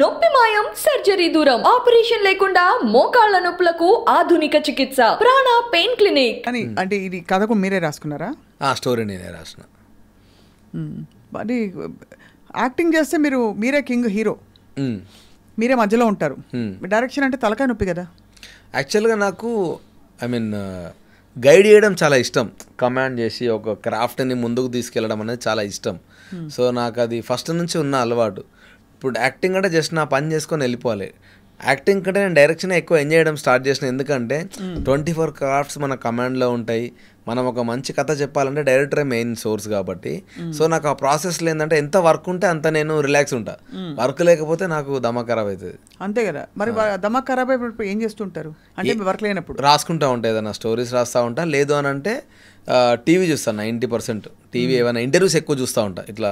నొప్పి మాయం సర్జరీ దూరం ఆపరేషన్ లేకుండా మోకాళ్ల నొప్పులకు ఆధునిక చికిత్స ప్రాణ పెయిన్ క్లినిక్ అని hmm. అంటే ఇది కథకు మీరే రాసుకున్నారా ఆ స్టోరీ నేనే రాసిన మరి hmm. యాక్టింగ్ చేస్తే మీరు మీరే కింగ్ హీరో hmm. మీరే మధ్యలో ఉంటారు డైరెక్షన్ అంటే తలకాయ నొప్పి కదా యాక్చువల్గా నాకు ఐ మీన్ గైడ్ చేయడం చాలా ఇష్టం కమాండ్ చేసి ఒక క్రాఫ్ట్ని ముందుకు తీసుకెళ్ళడం అనేది చాలా ఇష్టం సో నాకు అది ఫస్ట్ నుంచి ఉన్న అలవాటు ఇప్పుడు యాక్టింగ్ అంటే జస్ట్ నా పని చేసుకొని వెళ్ళిపోవాలి యాక్టింగ్ కంటే నేను డైరెక్షన్ ఎక్కువ ఎంజాయ్ చేయడం స్టార్ట్ చేసిన ఎందుకంటే ట్వంటీ ఫోర్ క్రాఫ్ట్స్ మన కమాండ్లో ఉంటాయి మనం ఒక మంచి కథ చెప్పాలంటే డైరెక్టరే మెయిన్ సోర్స్ కాబట్టి సో నాకు ఆ ప్రాసెస్ ఏంటంటే ఎంత వర్క్ ఉంటే అంత నేను రిలాక్స్ ఉంటా వర్క్ లేకపోతే నాకు దమా ఖరాబ్ అవుతుంది అంతే కదా మరి దమా ఖరాబ్ అయినప్పుడు ఏం చేస్తుంటారు అంటే వర్క్ లేనప్పుడు రాసుకుంటా ఉంటా ఏదైనా స్టోరీస్ రాస్తా ఉంటా లేదు అని అంటే టీవీ చూస్తాను నైంటీ పర్సెంట్ టీవీ hmm. ఏమైనా ఇంటర్వ్యూస్ ఎక్కువ చూస్తూ ఉంటా ఇట్లా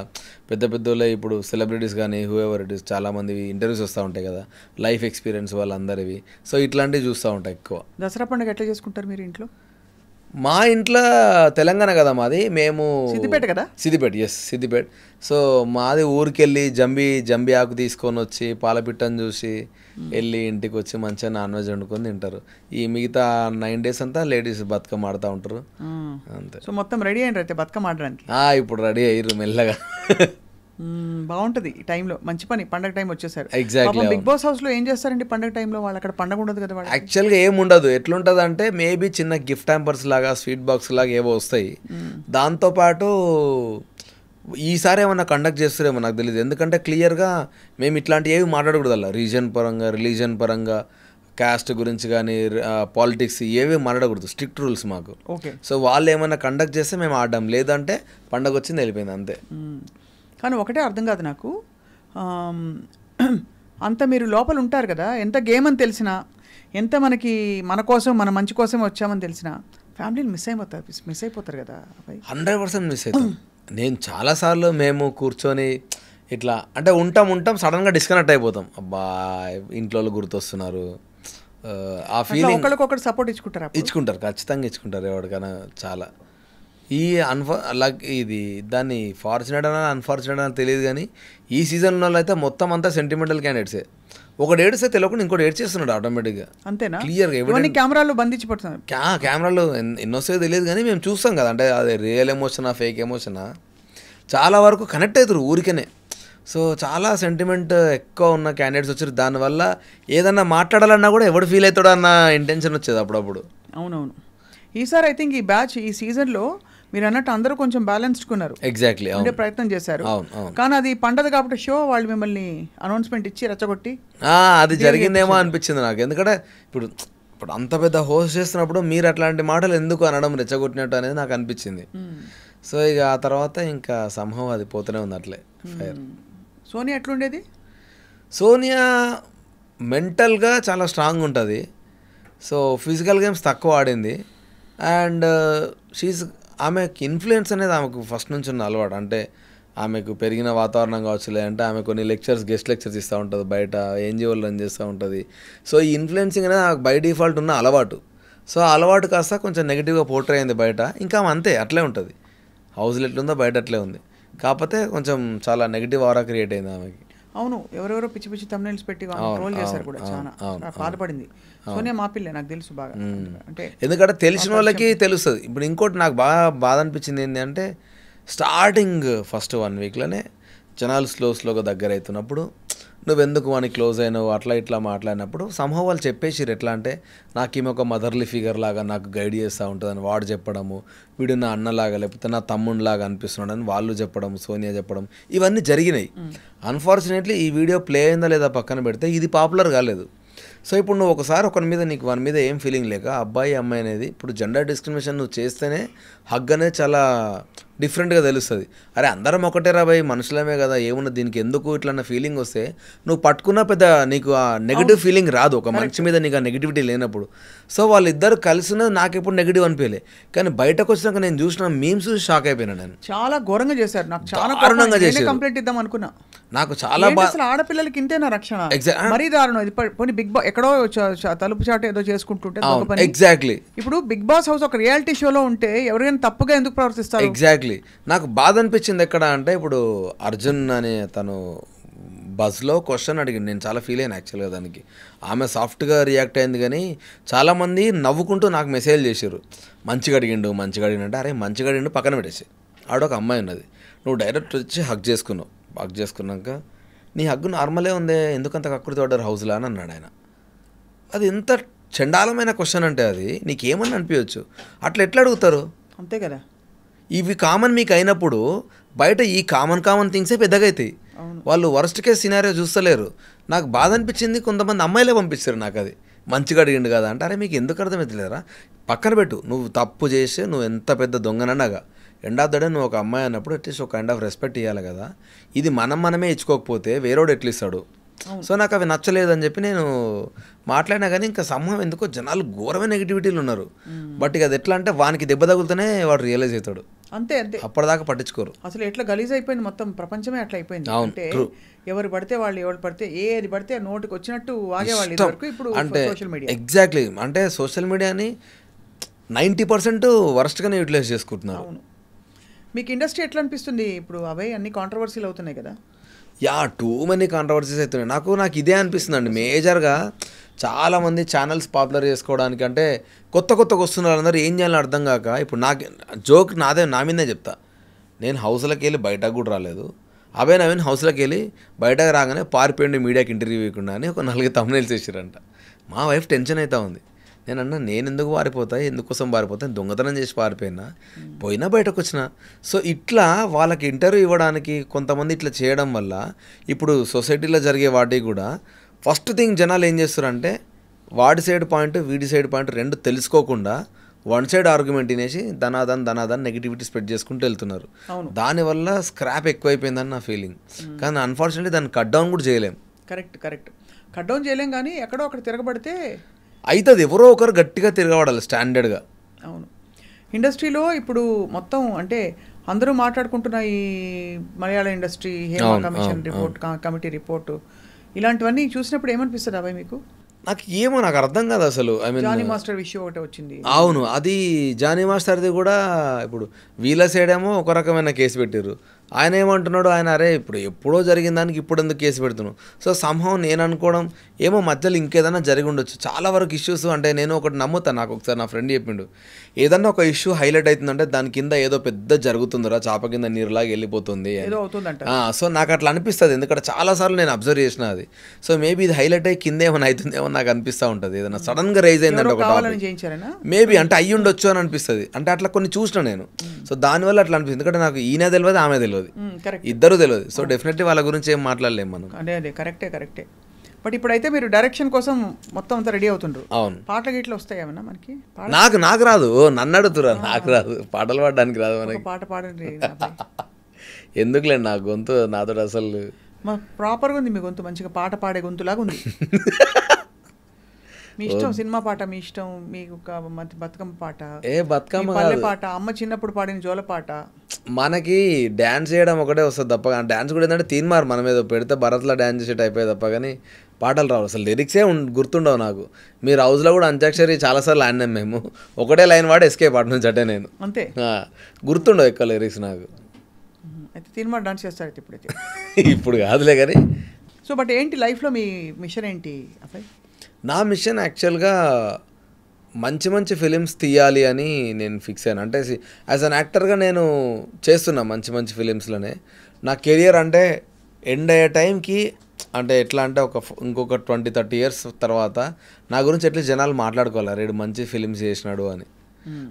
పెద్ద పెద్దోళ్ళే ఇప్పుడు సెలబ్రిటీస్ కానీ హూ ఎవర్ ఇట్ ఇస్ చాలామంది ఇంటర్వ్యూస్ వస్తూ ఉంటాయి కదా లైఫ్ ఎక్స్పీరియన్స్ వాళ్ళందరివి సో ఇట్లాంటివి చూస్తూ ఉంటాయి ఎక్కువ దసరా పండుగ ఎట్లా చేసుకుంటారు మీరు ఇంట్లో మా ఇంట్లో తెలంగాణ కదా మాది మేము సిద్దిపేట కదా సిద్దిపేట ఎస్ సిద్దిపేట సో మాది ఊరికెళ్ళి జంబి జంబి ఆకు తీసుకొని వచ్చి పాలపిట్టను చూసి వెళ్ళి ఇంటికి వచ్చి మంచిగా నాన్ వెజ్ వండుకొని తింటారు ఈ మిగతా నైన్ డేస్ అంతా లేడీస్ బతుకమ్మ ఆడుతూ ఉంటారు అంతే సో మొత్తం రెడీ అయినారు అయితే బతుకమ్మ ఆడడానికి ఇప్పుడు రెడీ అయ్యారు మెల్లగా బాగుంటది టైంలో మంచి పని పండగ టైం వచ్చేసారు ఎగ్జాక్ట్లీ బిగ్ బాస్ హౌస్ లో ఏం చేస్తారండి పండగ టైంలో వాళ్ళు అక్కడ పండగ ఉండదు కదా యాక్చువల్ గా ఉండదు ఎట్లుంటది అంటే మేబీ చిన్న గిఫ్ట్ హ్యాంపర్స్ లాగా స్వీట్ బాక్స్ లాగా ఏవో వస్తాయి దాంతో పాటు ఈసారి ఏమన్నా కండక్ట్ చేస్తారేమో నాకు తెలియదు ఎందుకంటే క్లియర్గా మేము ఇట్లాంటి ఏవి మాట్లాడకూడదు అలా రీజన్ పరంగా రిలీజన్ పరంగా క్యాస్ట్ గురించి కానీ పాలిటిక్స్ ఏవి మాట్లాడకూడదు స్ట్రిక్ట్ రూల్స్ మాకు ఓకే సో వాళ్ళు ఏమైనా కండక్ట్ చేస్తే మేము ఆడడం లేదంటే పండగ వచ్చింది వెళ్ళిపోయింది అంతే కానీ ఒకటే అర్థం కాదు నాకు అంత మీరు లోపల ఉంటారు కదా ఎంత గేమ్ అని తెలిసినా ఎంత మనకి మన కోసం మన మంచి కోసం వచ్చామని తెలిసినా ఫ్యామిలీని మిస్ అయిపోతారు మిస్ అయిపోతారు కదా హండ్రెడ్ పర్సెంట్ మిస్ అవుతాం నేను చాలాసార్లు మేము కూర్చొని ఇట్లా అంటే ఉంటాం ఉంటాం సడన్గా డిస్కనెక్ట్ అయిపోతాం అబ్బా ఇంట్లో వాళ్ళు గుర్తొస్తున్నారు ఆ ఫీలింగ్ ఒకరికొకరు సపోర్ట్ ఇచ్చుకుంటారు ఇచ్చుకుంటారు ఖచ్చితంగా ఇచ్చుకుంటారు ఎవరికైనా చాలా ఈ అన్ఫా లక్ ఇది దాన్ని ఫార్చునేట్ అని అన్ఫార్చునేట్ అని తెలియదు కానీ ఈ సీజన్ వాళ్ళు అయితే మొత్తం అంతా సెంటిమెంటల్ క్యాండిడేట్సే ఒకటి ఏడుస్తే తెలియకుండా ఇంకోటి ఏడ్చేస్తున్నాడు ఆటోమేటిక్గా అంతేనా క్లియర్గా కెమెరాలు బంధించి పడుతున్నాడు కెమెరాలు ఎన్నొస్తాయో తెలియదు కానీ మేము చూస్తాం కదా అంటే అది రియల్ ఎమోషనా ఫేక్ ఎమోషనా చాలా వరకు కనెక్ట్ అవుతారు ఊరికనే సో చాలా సెంటిమెంట్ ఎక్కువ ఉన్న క్యాండిడేట్స్ వచ్చారు దానివల్ల ఏదన్నా మాట్లాడాలన్నా కూడా ఎవడు ఫీల్ అవుతాడో అన్న ఇంటెన్షన్ వచ్చేది అప్పుడప్పుడు అవునవును ఈసారి ఐ థింక్ ఈ బ్యాచ్ ఈ సీజన్లో మీరు అన్నట్టు అందరూ కొంచెం బ్యాలెన్స్డ్ ఉన్నారు ఎగ్జాక్ట్లీ అంటే ప్రయత్నం చేశారు కానీ అది పండదు కాబట్టి షో వాళ్ళు మిమ్మల్ని అనౌన్స్మెంట్ ఇచ్చి రెచ్చగొట్టి అది జరిగిందేమో అనిపించింది నాకు ఎందుకంటే ఇప్పుడు ఇప్పుడు అంత పెద్ద హోస్ట్ చేస్తున్నప్పుడు మీరు అట్లాంటి మాటలు ఎందుకు అనడం రెచ్చగొట్టినట్టు అనేది నాకు అనిపించింది hmm. సో ఇక ఆ తర్వాత ఇంకా సంభవం అది పోతూనే ఉంది అట్లే ఫైర్ hmm. సోనియా ఎట్లుండేది సోనియా మెంటల్గా చాలా స్ట్రాంగ్ ఉంటుంది సో ఫిజికల్ గేమ్స్ తక్కువ ఆడింది అండ్ షీస్ uh, ఆమెకి ఇన్ఫ్లుయెన్స్ అనేది ఆమెకు ఫస్ట్ నుంచి ఉన్న అలవాటు అంటే ఆమెకు పెరిగిన వాతావరణం కావచ్చు లేదంటే ఆమె కొన్ని లెక్చర్స్ గెస్ట్ లెక్చర్స్ ఇస్తూ ఉంటుంది బయట ఎన్జిఓలు రన్ చేస్తూ ఉంటుంది సో ఈ ఇన్ఫ్లుయెన్సింగ్ అనేది ఆమెకు బై డిఫాల్ట్ ఉన్న అలవాటు సో అలవాటు కాస్త కొంచెం నెగిటివ్గా పోర్ట్రే అయింది బయట ఇంకా అంతే అట్లే ఉంటుంది హౌస్లో ఎట్లుందో బయట అట్లే ఉంది కాకపోతే కొంచెం చాలా నెగిటివ్ ఆరా క్రియేట్ అయింది ఆమెకి అవును ఎవరెవరో పిచ్చి పిచ్చి తమ్నైల్స్ పెట్టి ట్రోల్ చేశారు కూడా చాలా బాధపడింది సోనియా మా నాకు తెలుసు బాగా అంటే ఎందుకంటే తెలిసిన వాళ్ళకి తెలుస్తుంది ఇప్పుడు ఇంకోటి నాకు బాగా బాధ అనిపించింది ఏంటంటే స్టార్టింగ్ ఫస్ట్ వన్ వీక్లోనే జనాలు స్లో స్లోగా దగ్గర అవుతున్నప్పుడు నువ్వెందుకు వానికి క్లోజ్ అయినావు అట్లా ఇట్లా మాట్లాడినప్పుడు సంహో వాళ్ళు చెప్పేసిరు ఎట్లా అంటే నాకు ఈమె ఒక మదర్లీ ఫిగర్ లాగా నాకు గైడ్ చేస్తూ ఉంటుందని వాడు చెప్పడము వీడు నా అన్నలాగా లేకపోతే నా తమ్ముడిలాగా అనిపిస్తున్నాడని వాళ్ళు చెప్పడం సోనియా చెప్పడం ఇవన్నీ జరిగినాయి అన్ఫార్చునేట్లీ ఈ వీడియో ప్లే అయిందా లేదా పక్కన పెడితే ఇది పాపులర్ కాలేదు సో ఇప్పుడు నువ్వు ఒకసారి ఒకరి మీద నీకు వాని మీద ఏం ఫీలింగ్ లేక అబ్బాయి అమ్మాయి అనేది ఇప్పుడు జెండర్ డిస్క్రిమినేషన్ నువ్వు చేస్తేనే హగ్గనే చాలా డిఫరెంట్గా తెలుస్తుంది అరే అందరం ఒకటే రాబాయి మనుషులమే కదా ఏమున్నా దీనికి ఎందుకు ఇట్లా ఫీలింగ్ వస్తే నువ్వు పట్టుకున్న పెద్ద నీకు ఆ నెగిటివ్ ఫీలింగ్ రాదు ఒక మనిషి మీద నీకు ఆ నెగిటివిటీ లేనప్పుడు సో వాళ్ళిద్దరు కలిసిన నాకు ఎప్పుడు నెగిటివ్ అనిపించలే కానీ బయటకు వచ్చినాక నేను చూసిన మీమ్స్ షాక్ అయిపోయినా నేను చాలా ఘోరంగా చేశారు నాకు చాలా కారణంగా చేసి కంప్లైంట్ ఇద్దాం అనుకున్నా నాకు చాలా అసలు ఆడపిల్లలకి ఇంతేనా రక్షణ మరీ దారుణం ఇది పోనీ బిగ్ బాస్ ఎక్కడో తలుపు చాట ఏదో చేసుకుంటుంటే ఎగ్జాక్ట్లీ ఇప్పుడు బిగ్ బాస్ హౌస్ ఒక రియాలిటీ షోలో ఉంటే ఎవరైనా తప్పుగా ఎందుకు ప్రవర్తిస్తారు ఎగ్జాక్ట్లీ నాకు బాధ అనిపించింది ఎక్కడ అంటే ఇప్పుడు అర్జున్ అనే తను బస్లో క్వశ్చన్ అడిగింది నేను చాలా ఫీల్ అయ్యాను యాక్చువల్గా దానికి ఆమె సాఫ్ట్గా రియాక్ట్ అయింది కానీ చాలామంది నవ్వుకుంటూ నాకు మెసేజ్ చేశారు మంచిగా అడిగిండు మంచిగా అడిగిండు అంటే అరే మంచిగా అడిగిండు పక్కన పెట్టేసి ఆడొక అమ్మాయి ఉన్నది నువ్వు డైరెక్ట్ వచ్చి హక్ చేసుకున్నావు పార్క్ చేసుకున్నాక నీ హగ్గు నార్మలే ఉందే ఎందుకంత కక్కుడు తోడారు హౌస్లా అని అన్నాడు ఆయన అది ఎంత చండాలమైన క్వశ్చన్ అంటే అది నీకేమని అనిపించవచ్చు అట్లా ఎట్లా అడుగుతారు అంతే కదా ఇవి కామన్ మీకు అయినప్పుడు బయట ఈ కామన్ కామన్ థింగ్సే పెద్దగా అవుతాయి వాళ్ళు వరస్ట్ కేసు సినారియో చూస్తలేరు నాకు బాధ అనిపించింది కొంతమంది అమ్మాయిలే పంపిస్తారు నాకు అది మంచిగా అడిగిండు కదా అంటే అరే మీకు ఎందుకు అర్థమవుతలేరా పక్కన పెట్టు నువ్వు తప్పు చేసి నువ్వు ఎంత పెద్ద దొంగనన్నాగా ఎండ్ ఆఫ్ ద డే నువ్వు ఒక అమ్మాయి అన్నప్పుడు అట్లీస్ట్ ఒక కైండ్ ఆఫ్ రెస్పెక్ట్ ఇవ్వాలి కదా ఇది మనం మనమే ఇచ్చుకోకపోతే వేరేడు ఎట్లిస్తాడు సో నాకు అవి నచ్చలేదని చెప్పి నేను మాట్లాడినా కానీ ఇంకా సమూహం ఎందుకో జనాలు ఘోరమైన నెగిటివిటీలు ఉన్నారు బట్ ఇక అది ఎట్లా అంటే వానికి దెబ్బ తగులుతూనే వాడు రియలైజ్ అవుతాడు అంతే అంతే అప్పటిదాకా పట్టించుకోరు అసలు ఎట్లా గలీజ్ అయిపోయింది మొత్తం ప్రపంచమే అట్లా అయిపోయింది అంటే ఎవరు పడితే వాళ్ళు ఎవరు పడితే ఏది పడితే నోటికి వచ్చినట్టు వాగేవాళ్ళు వరకు ఇప్పుడు అంటే సోషల్ మీడియా ఎగ్జాక్ట్లీ అంటే సోషల్ మీడియాని నైంటీ పర్సెంట్ వరస్ట్గానే యూటిలైజ్ చేసుకుంటున్నారు మీకు ఇండస్ట్రీ ఎట్లా అనిపిస్తుంది ఇప్పుడు అవే అన్ని కాంట్రవర్సీలు అవుతున్నాయి కదా యా టూ మనీ కాంట్రవర్సీస్ అవుతున్నాయి నాకు నాకు ఇదే అనిపిస్తుంది అండి మేజర్గా చాలామంది ఛానల్స్ పాపులర్ చేసుకోవడానికి అంటే కొత్త కొత్తగా వస్తున్నారు అందరూ ఏం చేయాలో అర్థం కాక ఇప్పుడు నాకు జోక్ నాదే నా మీదే చెప్తా నేను హౌస్లోకి వెళ్ళి బయటకు కూడా రాలేదు అవే నవీన్ హౌస్లోకి వెళ్ళి బయటకు రాగానే పారిపోయిండి మీడియాకి ఇంటర్వ్యూ ఇవ్వకుండా అని ఒక నలుగురు తమ్ముళ్ళు చేసిరంట మా వైఫ్ టెన్షన్ అవుతా ఉంది నేను అన్నా నేను ఎందుకు పారిపోతా ఎందుకోసం పారిపోతా దొంగతనం చేసి పారిపోయినా పోయినా బయటకు వచ్చిన సో ఇట్లా వాళ్ళకి ఇంటర్వ్యూ ఇవ్వడానికి కొంతమంది ఇట్లా చేయడం వల్ల ఇప్పుడు సొసైటీలో జరిగే వాటికి కూడా ఫస్ట్ థింగ్ జనాలు ఏం చేస్తారంటే వాడి సైడ్ పాయింట్ వీడి సైడ్ పాయింట్ రెండు తెలుసుకోకుండా వన్ సైడ్ ఆర్గ్యుమెంట్ తినేసి ధనాధన్ ధనాధన్ నెగిటివిటీ స్ప్రెడ్ చేసుకుంటూ వెళ్తున్నారు దానివల్ల స్క్రాప్ ఎక్కువైపోయిందని నా ఫీలింగ్ కానీ అన్ఫార్చునేట్లీ దాన్ని కట్ డౌన్ కూడా చేయలేం కరెక్ట్ కరెక్ట్ కట్ డౌన్ చేయలేం కానీ ఎక్కడో అక్కడ తిరగబడితే అయితే అది ఎవరో ఒకరు గట్టిగా తిరగబడాలి స్టాండర్డ్గా అవును ఇండస్ట్రీలో ఇప్పుడు మొత్తం అంటే అందరూ మాట్లాడుకుంటున్న ఈ Malayalam industry Hema commission report committee report ఇలాంటివన్నీ చూసినప్పుడు ఏమనిపిస్తుంది అబ్బాయి మీకు నాకు ఏమో నాకు అర్థం కాదు అసలు ఐ మీన్ జానీ మాస్టర్ విషయం ఒకటి వచ్చింది అవును అది జానీ మాస్టర్ది కూడా ఇప్పుడు వీళ్ళ సైడ్ ఏమో ఒక రకమైన కేసు పెట్టారు ఆయన ఏమంటున్నాడు ఆయన అరే ఇప్పుడు ఎప్పుడో జరిగిన దానికి ఇప్పుడు ఎందుకు కేసు పెడుతున్నాను సో సంహం నేను అనుకోవడం ఏమో మధ్యలో ఇంకేదైనా జరిగి ఉండొచ్చు చాలా వరకు ఇష్యూస్ అంటే నేను ఒకటి నమ్ముతాను నాకు ఒకసారి నా ఫ్రెండ్ చెప్పిండు ఏదన్నా ఒక ఇష్యూ హైలైట్ అవుతుందంటే దాని కింద ఏదో పెద్ద జరుగుతుందిరా చాప కింద నీరులాగా వెళ్ళిపోతుంది సో నాకు అట్లా అనిపిస్తుంది ఎందుకంటే చాలాసార్లు నేను అబ్జర్వ్ చేసిన అది సో మేబీ ఇది హైలైట్ అయ్యి కింద ఏమైనా అవుతుందేమో నాకు అనిపిస్తూ ఉంటుంది ఏదైనా సడన్గా రైజ్ అయిందంటే ఒక మేబీ అంటే అయ్యి ఉండొచ్చు అని అనిపిస్తుంది అంటే అట్లా కొన్ని చూసిన నేను సో దానివల్ల అట్లా అనిపిస్తుంది ఎందుకంటే నాకు ఈయన తెలియదు ఆమె తెలియదు తెలియదు ఇద్దరు తెలియదు సో డెఫినెట్లీ వాళ్ళ గురించి ఏం మాట్లాడలేము మనం అదే అదే కరెక్టే కరెక్టే బట్ ఇప్పుడైతే మీరు డైరెక్షన్ కోసం మొత్తం అంతా రెడీ అవుతుండ్రు అవును పాటలు గిట్ల వస్తాయి ఏమన్నా మనకి నాకు నాకు రాదు నన్ను అడుగుతురా నాకు రాదు పాటలు పాడడానికి రాదు మనకి పాట పాడండి ఎందుకులే నా గొంతు నాతో అసలు ప్రాపర్గా ఉంది మీ గొంతు మంచిగా పాట పాడే గొంతులాగా ఉంది మీ ఇష్టం సినిమా పాట మీ ఇష్టం మీకు బతుకమ్మ పాట ఏ బతుకమ్మ పాట అమ్మ చిన్నప్పుడు పాడిన జోల పాట మనకి డ్యాన్స్ చేయడం ఒకటే వస్తుంది తప్ప కానీ డ్యాన్స్ కూడా ఏంటంటే తీన్మార్ మన మీద పెడితే భరత్లో డ్యాన్స్ చేసే టైప్ తప్ప కానీ పాటలు రావు అసలు లిరిక్సే గుర్తుండవు నాకు మీరు హౌస్లో కూడా అంత్యాక్షరి చాలాసార్లు ఆడినాం మేము ఒకటే లైన్ వాడు ఎస్కేప్ ఆట నుంచి అంటే నేను అంతే గుర్తుండవు ఎక్కువ లిరిక్స్ నాకు అయితే తీన్మార్ డాన్స్ చేస్తారు ఇప్పుడైతే ఇప్పుడు కాదులే కానీ సో బట్ ఏంటి లైఫ్లో మీ మిషన్ ఏంటి అబ్బాయి నా మిషన్ యాక్చువల్గా మంచి మంచి ఫిలిమ్స్ తీయాలి అని నేను ఫిక్స్ అయ్యాను అంటే యాజ్ అన్ యాక్టర్గా నేను చేస్తున్నా మంచి మంచి ఫిలిమ్స్లోనే నా కెరియర్ అంటే ఎండ్ అయ్యే టైంకి అంటే ఎట్లా అంటే ఒక ఇంకొక ట్వంటీ థర్టీ ఇయర్స్ తర్వాత నా గురించి ఎట్లా జనాలు మాట్లాడుకోవాలి రేడు మంచి ఫిలిమ్స్ చేసినాడు అని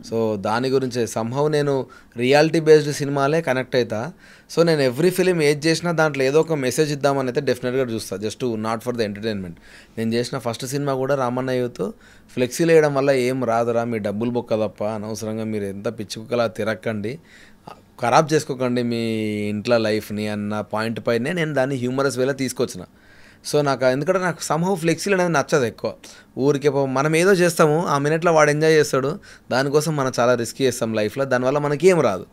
సో దాని గురించే సంహవ్ నేను రియాలిటీ బేస్డ్ సినిమాలే కనెక్ట్ అవుతా సో నేను ఎవ్రీ ఫిలిం ఏది చేసినా దాంట్లో ఏదో ఒక మెసేజ్ ఇద్దామని అయితే డెఫినెట్గా చూస్తాను just not for the entertainment నేను చేసిన ఫస్ట్ సినిమా కూడా రామన్నయ్యతో యూత్ ఫ్లెక్సీలు వేయడం వల్ల ఏం రాదురా మీ డబ్బులు బొక్క తప్ప అనవసరంగా మీరు ఎంత పిచ్చుకలా తిరక్కండి ఖరాబ్ చేసుకోకండి మీ ఇంట్లో లైఫ్ని అన్న పాయింట్ పైనే నేను దాన్ని హ్యూమరస్ వేలా తీసుకొచ్చిన సో నాకు ఎందుకంటే నాకు సంహౌ ఫ్లెక్సీలు అనేది నచ్చదు ఎక్కువ ఊరికే మనం ఏదో చేస్తాము ఆ మినిట్లో వాడు ఎంజాయ్ చేస్తాడు దానికోసం మనం చాలా రిస్క్ చేస్తాం లైఫ్లో దానివల్ల మనకి ఏం రాదు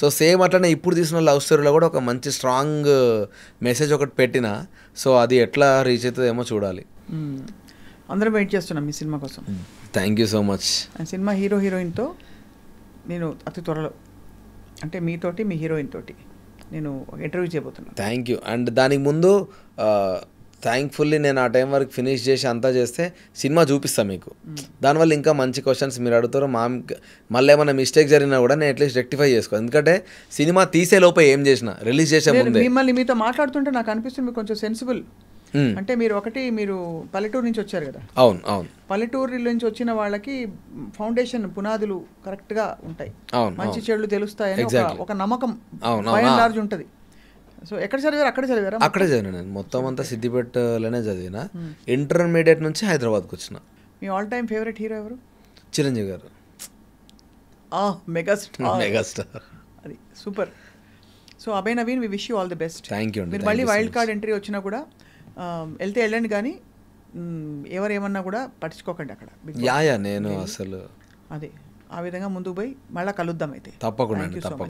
సో సేమ్ అట్లనే ఇప్పుడు తీసిన లవ్ స్టోరీలో కూడా ఒక మంచి స్ట్రాంగ్ మెసేజ్ ఒకటి పెట్టిన సో అది ఎట్లా రీచ్ అవుతుందేమో చూడాలి అందరం వెయిట్ చేస్తున్నాం మీ సినిమా కోసం thank you so much cinema hero హీరోయిన్తో నేను అతి త్వరలో అంటే మీతోటి మీ హీరోయిన్ తోటి నేను ఇంటర్వ్యూ చేయబోతున్నాను థ్యాంక్ యూ అండ్ దానికి ముందు థ్యాంక్ఫుల్లీ నేను ఆ టైం వరకు ఫినిష్ చేసి అంతా చేస్తే సినిమా చూపిస్తాను మీకు దానివల్ల ఇంకా మంచి క్వశ్చన్స్ మీరు అడుగుతారు మా మళ్ళీ ఏమైనా మిస్టేక్ జరిగినా కూడా నేను అట్లీస్ట్ రెక్టిఫై చేసుకో ఎందుకంటే సినిమా తీసే లోపే ఏం చేసిన రిలీజ్ చేసే ముందు మిమ్మల్ని మీతో మాట్లాడుతుంటే నాకు అనిపిస్తుంది మీకు కొంచెం సెన్సిబుల్ hmm. అంటే మీరు ఒకటి మీరు పల్లెటూరు నుంచి వచ్చారు కదా అవును అవును పల్లెటూరు నుంచి వచ్చిన వాళ్ళకి ఫౌండేషన్ పునాదులు కరెక్ట్ గా ఉంటాయి మంచి చెడులు తెలుస్తాయని ఒక నమ్మకం లార్జ్ ఉంటుంది సో ఎక్కడ చదివారు అక్కడ చదివారా అక్కడే చదివిన నేను మొత్తం అంతా సిద్దిపేటలోనే చదివిన ఇంటర్మీడియట్ hmm. నుంచి హైదరాబాద్కి వచ్చిన మీ ఆల్ టైమ్ ఫేవరెట్ హీరో ఎవరు చిరంజీవి గారు మెగాస్టార్ మెగాస్టార్ అది super so Abhay Naveen we wish you all the best thank you మీరు మళ్ళీ వైల్డ్ కార్డ్ ఎంట్రీ వచ్చినా కూడా um, వెళ్తే వెళ్ళండి కానీ ఎవరేమన్నా కూడా పట్టించుకోకండి అక్కడ యా నేను అసలు అదే ఆ విధంగా ముందుకు పోయి మళ్ళీ కలుద్దాం అయితే తప్పకుండా